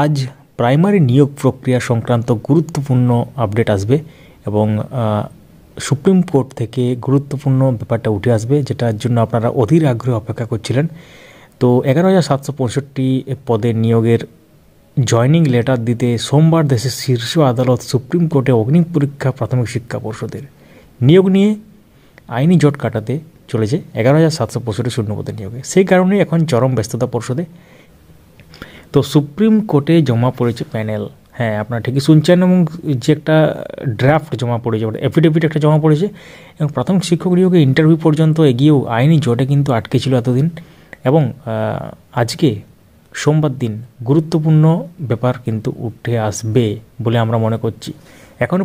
আজ প্রাইমারি নিয়োগ প্রক্রিয়া সংক্রান্ত গুরুত্বপূর্ণ আপডেট আসবে এবং সুপ্রিম কোর্ট থেকে গুরুত্বপূর্ণ ব্যাপারটা উঠে আসবে যেটার জন্য আপনারা অধীর আগ্রহে অপেক্ষা করছিলেন তো এগারো হাজার সাতশো পঁয়ষট্টি পদের নিয়োগের জয়নিং লেটার দিতে সোমবার দেশের শীর্ষ আদালত সুপ্রিম কোর্টে অগ্নি পরীক্ষা প্রাথমিক শিক্ষা পর্ষদের নিয়োগ নিয়ে আইনি জট কাটাতে চলেছে এগারো হাজার সাতশো পঁয়ষট্টি শূন্য পদে নিয়োগে সেই কারণে এখন চরম ব্যস্ততা পর্ষদে তো সুপ্রিম কোর্টে জমা পড়েছে প্যানেল হ্যাঁ আপনারা ঠিকই শুনছেন এবং যে একটা ড্রাফট জমা পড়েছে অ্যাফিডেভিট মানে একটা জমা পড়েছে এবং প্রাথমিক শিক্ষক নিয়োগে ইন্টারভিউ পর্যন্ত এগিয়েও আইনি জটে কিন্তু আটকে ছিল এতদিন এবং আজকে সোমবার দিন গুরুত্বপূর্ণ ব্যাপার কিন্তু উঠে আসবে বলে আমরা মনে করছি এখনও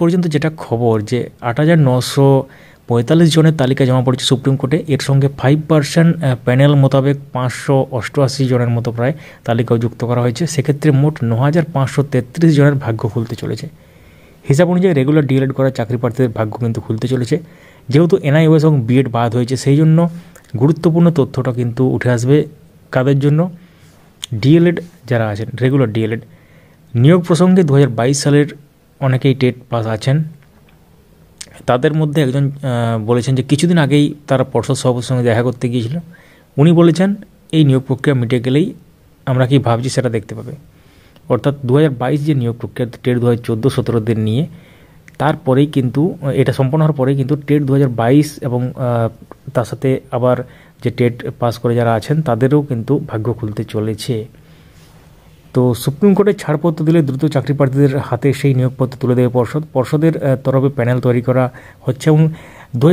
পর্যন্ত যেটা খবর যে আট হাজার নশো পঁয়তাল্লিশ জনের তালিকা জমা পড়েছে সুপ্রিম কোর্টে এর সঙ্গে ফাইভ পার্সেন্ট প্যানেল মোতাবেক পাঁচশো অষ্টআশি জনের মতো প্রায় তালিকাও যুক্ত করা হয়েছে সেক্ষেত্রে মোট ন হাজার পাঁচশো তেত্রিশ জনের ভাগ্য খুলতে চলেছে হিসাব অনুযায়ী রেগুলার ডিএলএড করা চাকরি প্রার্থীদের ভাগ্য কিন্তু খুলতে চলেছে যেহেতু এনআইওএস এবং বিএড বাদ হয়েছে সেই জন্য গুরুত্বপূর্ণ তথ্যটা কিন্তু উঠে আসবে কাদের জন্য ডিএলএড যারা আছেন রেগুলার ডিএলএড নিয়োগ প্রসঙ্গে দু সালের অনেকেই টেট পাস আছেন তাদের মধ্যে একজন বলেছেন যে কিছুদিন আগেই তারা পর্ষদ সভাপতির সঙ্গে দেখা করতে গিয়েছিল উনি বলেছেন এই নিয়োগ প্রক্রিয়া মিটে গেলেই আমরা কি ভাবছি সেটা দেখতে পাবে অর্থাৎ দু যে নিয়োগ প্রক্রিয়া টেট দু হাজার চোদ্দো সতেরোদের নিয়ে তারপরেই কিন্তু এটা সম্পন্ন হওয়ার পরেই কিন্তু টেট দু এবং তার সাথে আবার যে টেট পাস করে যারা আছেন তাদেরও কিন্তু ভাগ্য খুলতে চলেছে তো সুপ্রিম কোর্টের ছাড়পত্র দিলে দ্রুত চাকরি প্রার্থীদের হাতে সেই নিয়োগপত্র তুলে দেবে পর্ষদ পর্ষদের তরফে প্যানেল তৈরি করা হচ্ছে এবং দু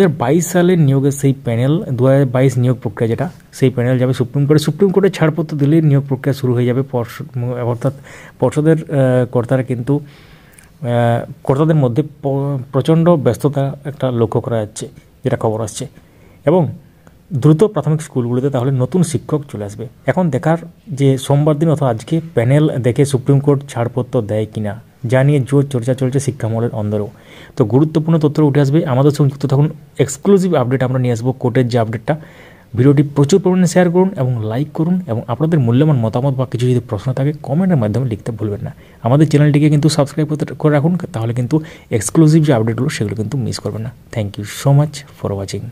সালের নিয়োগের সেই প্যানেল দু বাইশ নিয়োগ প্রক্রিয়া যেটা সেই প্যানেল যাবে সুপ্রিম কোর্টে সুপ্রিম কোর্টের ছাড়পত্র দিলে নিয়োগ প্রক্রিয়া শুরু হয়ে যাবে পর্ষদ অর্থাৎ পর্ষদের কর্তারা কিন্তু কর্তাদের মধ্যে প্রচণ্ড ব্যস্ততা একটা লক্ষ্য করা যাচ্ছে যেটা খবর আসছে এবং দ্রুত প্রাথমিক স্কুলগুলোতে তাহলে নতুন শিক্ষক চলে আসবে এখন দেখার যে সোমবার দিন অথবা আজকে প্যানেল দেখে সুপ্রিম কোর্ট ছাড়পত্র দেয় কিনা যা নিয়ে জোর চর্চা চলছে শিক্ষামলের অন্দরেও তো গুরুত্বপূর্ণ তথ্য উঠে আসবে আমাদের সংযুক্ত তখন এক্সক্লুসিভ আপডেট আমরা নিয়ে আসবো কোর্টের যে আপডেটটা ভিডিওটি প্রচুর পরিমাণে শেয়ার করুন এবং লাইক করুন এবং আপনাদের মূল্যবান মতামত বা কিছু যদি প্রশ্ন থাকে কমেন্টের মাধ্যমে লিখতে ভুলবেন না আমাদের চ্যানেলটিকে কিন্তু সাবস্ক্রাইব করে রাখুন তাহলে কিন্তু এক্সক্লুসিভ যে আপডেটগুলো সেগুলো কিন্তু মিস করবেন না thank you so much for watching